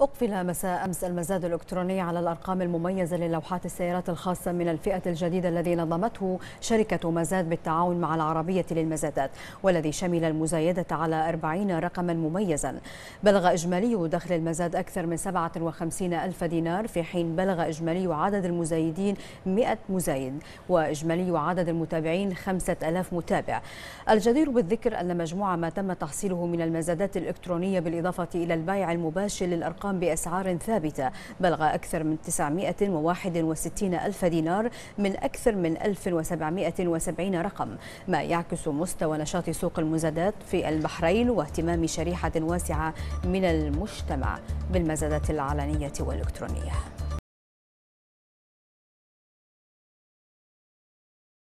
أقفل مساء أمس المزاد الإلكتروني على الأرقام المميزة للوحات السيارات الخاصة من الفئة الجديدة الذي نظمته شركة مزاد بالتعاون مع العربية للمزادات والذي شمل المزايدة على 40 رقما مميزا بلغ إجمالي دخل المزاد أكثر من 57 ألف دينار في حين بلغ إجمالي عدد المزايدين 100 مزايد وإجمالي عدد المتابعين 5000 متابع الجدير بالذكر أن مجموع ما تم تحصيله من المزادات الإلكترونية بالإضافة إلى البيع المباشر للأرقام تقام بأسعار ثابتة بلغ أكثر من 961 ألف دينار من أكثر من 1770 رقم ما يعكس مستوى نشاط سوق المزادات في البحرين واهتمام شريحة واسعة من المجتمع بالمزادات العلنية والإلكترونية